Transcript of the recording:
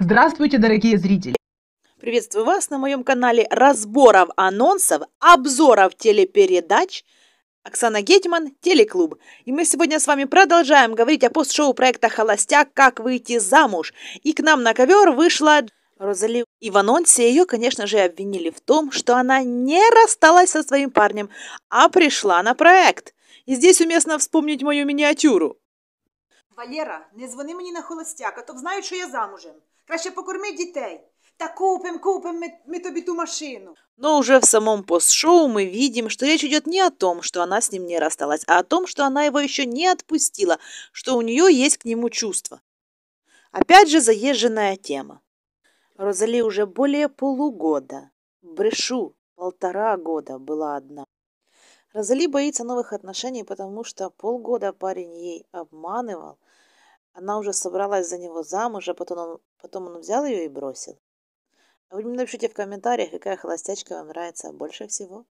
Здравствуйте, дорогие зрители! Приветствую вас на моем канале разборов анонсов, обзоров телепередач Оксана Гетман, Телеклуб. И мы сегодня с вами продолжаем говорить о постшоу проекта «Холостяк. Как выйти замуж». И к нам на ковер вышла Розали. И в анонсе ее, конечно же, обвинили в том, что она не рассталась со своим парнем, а пришла на проект. И здесь уместно вспомнить мою миниатюру. Валера, не звони мне на холостяка, то знают, что я замужем. Краще покорми дітей. Та купим, купим мы, мы тобі ту машину. Но уже в самом постшоу мы видим, что речь идет не о том, что она с ним не рассталась, а о том, что она его еще не отпустила, что у нее есть к нему чувства. Опять же заезженная тема. Розали уже более полугода. Брешу полтора года была одна. Розали боится новых отношений, потому что полгода парень ей обманывал – она уже собралась за него замуж, а потом он, потом он взял ее и бросил. А вы мне напишите в комментариях, какая холостячка вам нравится больше всего.